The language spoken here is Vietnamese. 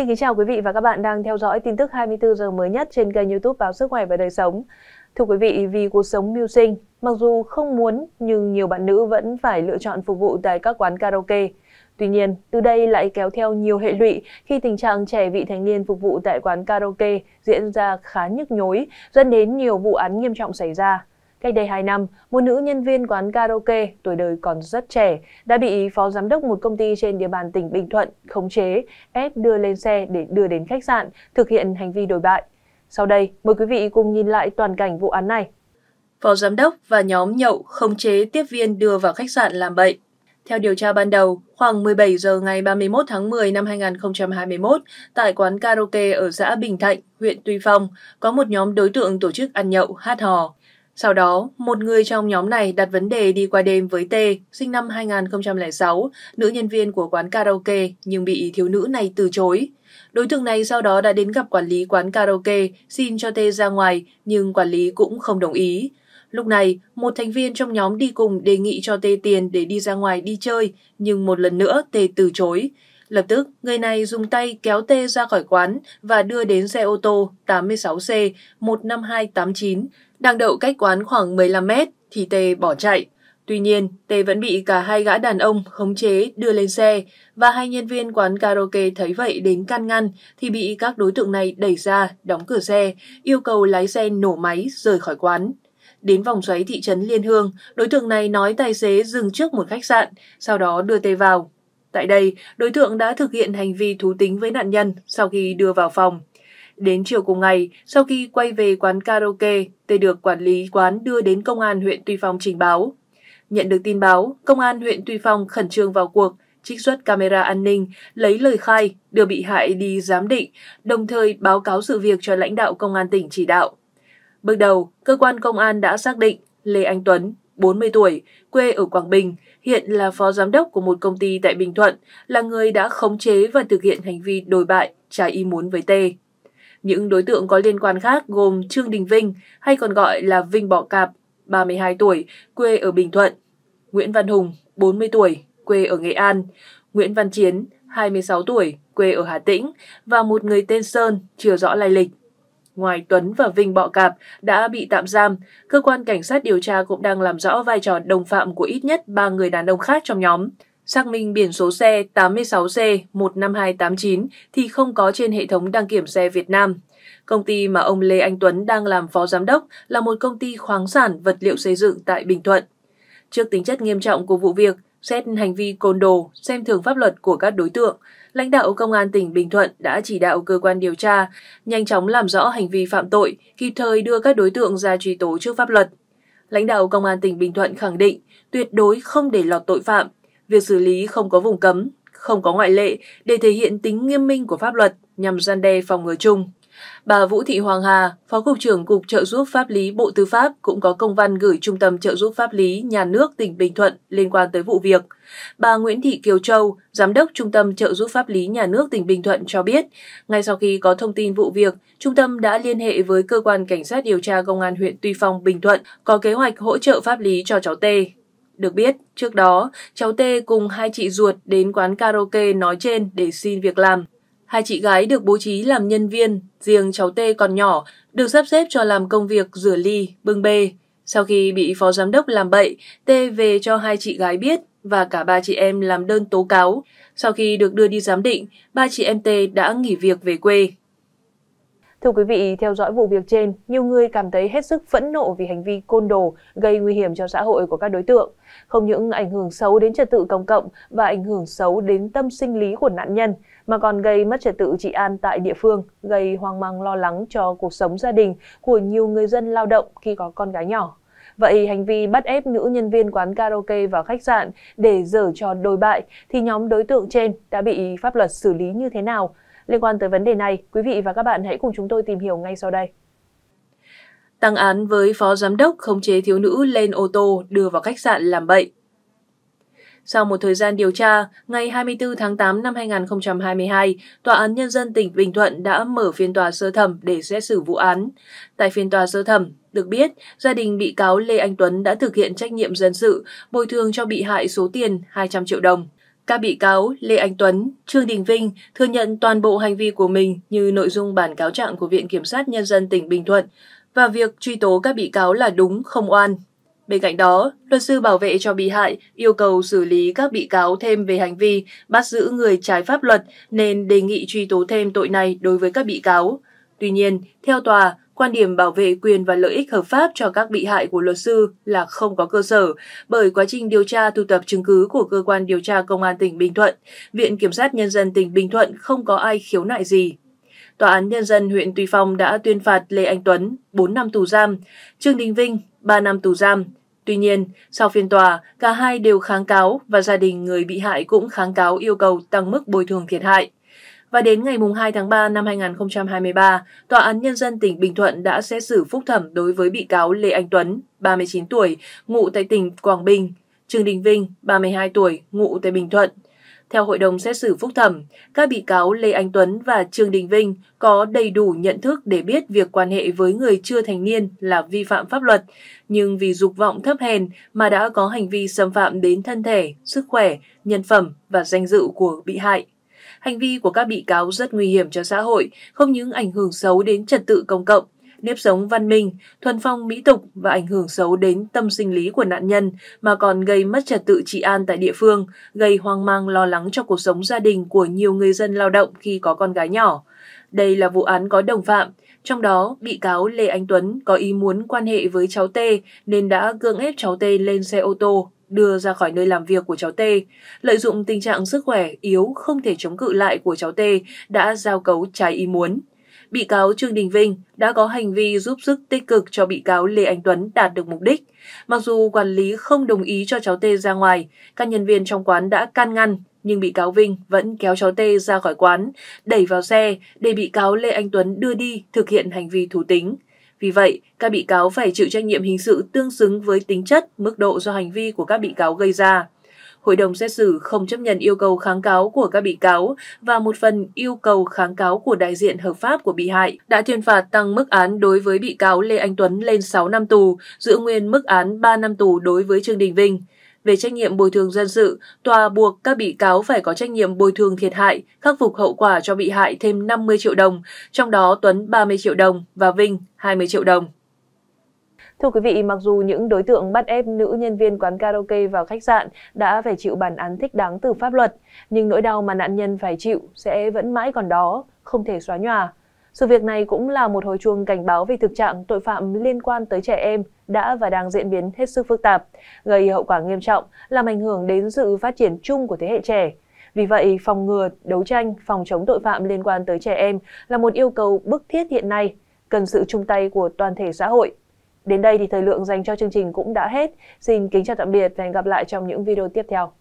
Xin kính chào quý vị và các bạn đang theo dõi tin tức 24 giờ mới nhất trên kênh YouTube Báo Sức khỏe và Đời sống. Thưa quý vị, vì cuộc sống mưu sinh, mặc dù không muốn nhưng nhiều bạn nữ vẫn phải lựa chọn phục vụ tại các quán karaoke. Tuy nhiên, từ đây lại kéo theo nhiều hệ lụy khi tình trạng trẻ vị thành niên phục vụ tại quán karaoke diễn ra khá nhức nhối, dẫn đến nhiều vụ án nghiêm trọng xảy ra. Cách đây 2 năm, một nữ nhân viên quán karaoke tuổi đời còn rất trẻ đã bị phó giám đốc một công ty trên địa bàn tỉnh Bình Thuận khống chế, ép đưa lên xe để đưa đến khách sạn, thực hiện hành vi đổi bại. Sau đây, mời quý vị cùng nhìn lại toàn cảnh vụ án này. Phó giám đốc và nhóm nhậu khống chế tiếp viên đưa vào khách sạn làm bậy. Theo điều tra ban đầu, khoảng 17 giờ ngày 31 tháng 10 năm 2021, tại quán karaoke ở xã Bình Thạnh, huyện Tuy Phong, có một nhóm đối tượng tổ chức ăn nhậu, hát hò. Sau đó, một người trong nhóm này đặt vấn đề đi qua đêm với T, sinh năm 2006, nữ nhân viên của quán karaoke nhưng bị thiếu nữ này từ chối. Đối tượng này sau đó đã đến gặp quản lý quán karaoke xin cho T ra ngoài nhưng quản lý cũng không đồng ý. Lúc này, một thành viên trong nhóm đi cùng đề nghị cho T tiền để đi ra ngoài đi chơi nhưng một lần nữa T từ chối. Lập tức, người này dùng tay kéo T ra khỏi quán và đưa đến xe ô tô 86C 15289 đang đậu cách quán khoảng 15 mét thì Tê bỏ chạy. Tuy nhiên, Tê vẫn bị cả hai gã đàn ông khống chế đưa lên xe và hai nhân viên quán karaoke thấy vậy đến can ngăn thì bị các đối tượng này đẩy ra, đóng cửa xe, yêu cầu lái xe nổ máy rời khỏi quán. Đến vòng xoáy thị trấn Liên Hương, đối tượng này nói tài xế dừng trước một khách sạn, sau đó đưa Tê vào. Tại đây, đối tượng đã thực hiện hành vi thú tính với nạn nhân sau khi đưa vào phòng. Đến chiều cùng ngày, sau khi quay về quán karaoke, Tê được quản lý quán đưa đến công an huyện Tuy Phong trình báo. Nhận được tin báo, công an huyện Tuy Phong khẩn trương vào cuộc, trích xuất camera an ninh, lấy lời khai, đưa bị hại đi giám định, đồng thời báo cáo sự việc cho lãnh đạo công an tỉnh chỉ đạo. Bước đầu, cơ quan công an đã xác định Lê Anh Tuấn, 40 tuổi, quê ở Quảng Bình, hiện là phó giám đốc của một công ty tại Bình Thuận, là người đã khống chế và thực hiện hành vi đồi bại, trái ý muốn với Tê. Những đối tượng có liên quan khác gồm Trương Đình Vinh, hay còn gọi là Vinh Bọ Cạp, 32 tuổi, quê ở Bình Thuận, Nguyễn Văn Hùng, 40 tuổi, quê ở Nghệ An, Nguyễn Văn Chiến, 26 tuổi, quê ở Hà Tĩnh và một người tên Sơn, chưa rõ lai lịch. Ngoài Tuấn và Vinh Bọ Cạp đã bị tạm giam, cơ quan cảnh sát điều tra cũng đang làm rõ vai trò đồng phạm của ít nhất 3 người đàn ông khác trong nhóm xác minh biển số xe 86C15289 thì không có trên hệ thống đăng kiểm xe Việt Nam. Công ty mà ông Lê Anh Tuấn đang làm phó giám đốc là một công ty khoáng sản vật liệu xây dựng tại Bình Thuận. Trước tính chất nghiêm trọng của vụ việc, xét hành vi côn đồ, xem thường pháp luật của các đối tượng, lãnh đạo Công an tỉnh Bình Thuận đã chỉ đạo cơ quan điều tra nhanh chóng làm rõ hành vi phạm tội, kịp thời đưa các đối tượng ra truy tố trước pháp luật. Lãnh đạo Công an tỉnh Bình Thuận khẳng định tuyệt đối không để lọt tội phạm, Việc xử lý không có vùng cấm, không có ngoại lệ để thể hiện tính nghiêm minh của pháp luật nhằm gian đe phòng ngừa chung. Bà Vũ Thị Hoàng Hà, Phó Cục trưởng Cục Trợ giúp Pháp lý Bộ Tư pháp cũng có công văn gửi Trung tâm Trợ giúp Pháp lý Nhà nước tỉnh Bình Thuận liên quan tới vụ việc. Bà Nguyễn Thị Kiều Châu, Giám đốc Trung tâm Trợ giúp Pháp lý Nhà nước tỉnh Bình Thuận cho biết, ngay sau khi có thông tin vụ việc, Trung tâm đã liên hệ với Cơ quan Cảnh sát điều tra Công an huyện Tuy Phong, Bình Thuận có kế hoạch hỗ trợ pháp lý cho cháu T được biết, trước đó, cháu T cùng hai chị ruột đến quán karaoke nói trên để xin việc làm. Hai chị gái được bố trí làm nhân viên, riêng cháu T còn nhỏ, được sắp xếp cho làm công việc rửa ly, bưng bê. Sau khi bị phó giám đốc làm bậy, T về cho hai chị gái biết và cả ba chị em làm đơn tố cáo. Sau khi được đưa đi giám định, ba chị em T đã nghỉ việc về quê. Thưa quý vị, theo dõi vụ việc trên, nhiều người cảm thấy hết sức phẫn nộ vì hành vi côn đồ gây nguy hiểm cho xã hội của các đối tượng. Không những ảnh hưởng xấu đến trật tự công cộng và ảnh hưởng xấu đến tâm sinh lý của nạn nhân, mà còn gây mất trật tự trị an tại địa phương, gây hoang mang lo lắng cho cuộc sống gia đình của nhiều người dân lao động khi có con gái nhỏ. Vậy hành vi bắt ép nữ nhân viên quán karaoke vào khách sạn để dở trò đồi bại thì nhóm đối tượng trên đã bị pháp luật xử lý như thế nào Liên quan tới vấn đề này, quý vị và các bạn hãy cùng chúng tôi tìm hiểu ngay sau đây. Tăng án với phó giám đốc khống chế thiếu nữ lên ô tô đưa vào khách sạn làm bậy. Sau một thời gian điều tra, ngày 24 tháng 8 năm 2022, Tòa án Nhân dân tỉnh Bình Thuận đã mở phiên tòa sơ thẩm để xét xử vụ án. Tại phiên tòa sơ thẩm, được biết, gia đình bị cáo Lê Anh Tuấn đã thực hiện trách nhiệm dân sự, bồi thường cho bị hại số tiền 200 triệu đồng. Các bị cáo Lê Anh Tuấn, Trương Đình Vinh thừa nhận toàn bộ hành vi của mình như nội dung bản cáo trạng của Viện Kiểm sát Nhân dân tỉnh Bình Thuận và việc truy tố các bị cáo là đúng, không oan. Bên cạnh đó, luật sư bảo vệ cho bị hại yêu cầu xử lý các bị cáo thêm về hành vi bắt giữ người trái pháp luật nên đề nghị truy tố thêm tội này đối với các bị cáo. Tuy nhiên, theo tòa, Quan điểm bảo vệ quyền và lợi ích hợp pháp cho các bị hại của luật sư là không có cơ sở bởi quá trình điều tra thu thập chứng cứ của cơ quan điều tra công an tỉnh Bình Thuận, Viện Kiểm sát Nhân dân tỉnh Bình Thuận không có ai khiếu nại gì. Tòa án Nhân dân huyện Tuy Phong đã tuyên phạt Lê Anh Tuấn 4 năm tù giam, Trương Đình Vinh 3 năm tù giam. Tuy nhiên, sau phiên tòa, cả hai đều kháng cáo và gia đình người bị hại cũng kháng cáo yêu cầu tăng mức bồi thường thiệt hại. Và đến ngày 2 tháng 3 năm 2023, Tòa án Nhân dân tỉnh Bình Thuận đã xét xử phúc thẩm đối với bị cáo Lê Anh Tuấn, 39 tuổi, ngụ tại tỉnh Quảng Bình, Trương Đình Vinh, 32 tuổi, ngụ tại Bình Thuận. Theo hội đồng xét xử phúc thẩm, các bị cáo Lê Anh Tuấn và Trương Đình Vinh có đầy đủ nhận thức để biết việc quan hệ với người chưa thành niên là vi phạm pháp luật, nhưng vì dục vọng thấp hèn mà đã có hành vi xâm phạm đến thân thể, sức khỏe, nhân phẩm và danh dự của bị hại. Hành vi của các bị cáo rất nguy hiểm cho xã hội, không những ảnh hưởng xấu đến trật tự công cộng, nếp sống văn minh, thuần phong mỹ tục và ảnh hưởng xấu đến tâm sinh lý của nạn nhân mà còn gây mất trật tự trị an tại địa phương, gây hoang mang lo lắng cho cuộc sống gia đình của nhiều người dân lao động khi có con gái nhỏ. Đây là vụ án có đồng phạm, trong đó bị cáo Lê Anh Tuấn có ý muốn quan hệ với cháu T nên đã gượng ép cháu T lên xe ô tô đưa ra khỏi nơi làm việc của cháu T. Lợi dụng tình trạng sức khỏe yếu không thể chống cự lại của cháu T đã giao cấu trái ý muốn. Bị cáo Trương Đình Vinh đã có hành vi giúp sức tích cực cho bị cáo Lê Anh Tuấn đạt được mục đích. Mặc dù quản lý không đồng ý cho cháu T ra ngoài, các nhân viên trong quán đã can ngăn, nhưng bị cáo Vinh vẫn kéo cháu T ra khỏi quán, đẩy vào xe để bị cáo Lê Anh Tuấn đưa đi thực hiện hành vi thú tính. Vì vậy, các bị cáo phải chịu trách nhiệm hình sự tương xứng với tính chất, mức độ do hành vi của các bị cáo gây ra. Hội đồng xét xử không chấp nhận yêu cầu kháng cáo của các bị cáo và một phần yêu cầu kháng cáo của đại diện hợp pháp của bị hại đã tuyên phạt tăng mức án đối với bị cáo Lê Anh Tuấn lên 6 năm tù, giữ nguyên mức án 3 năm tù đối với Trương Đình Vinh. Về trách nhiệm bồi thường dân sự, tòa buộc các bị cáo phải có trách nhiệm bồi thường thiệt hại, khắc phục hậu quả cho bị hại thêm 50 triệu đồng, trong đó Tuấn 30 triệu đồng và Vinh 20 triệu đồng. Thưa quý vị, mặc dù những đối tượng bắt ép nữ nhân viên quán karaoke vào khách sạn đã phải chịu bản án thích đáng từ pháp luật, nhưng nỗi đau mà nạn nhân phải chịu sẽ vẫn mãi còn đó, không thể xóa nhòa. Sự việc này cũng là một hồi chuông cảnh báo về thực trạng tội phạm liên quan tới trẻ em đã và đang diễn biến hết sức phức tạp, gây hậu quả nghiêm trọng, làm ảnh hưởng đến sự phát triển chung của thế hệ trẻ. Vì vậy, phòng ngừa, đấu tranh, phòng chống tội phạm liên quan tới trẻ em là một yêu cầu bức thiết hiện nay, cần sự chung tay của toàn thể xã hội. Đến đây thì thời lượng dành cho chương trình cũng đã hết. Xin kính chào tạm biệt và hẹn gặp lại trong những video tiếp theo.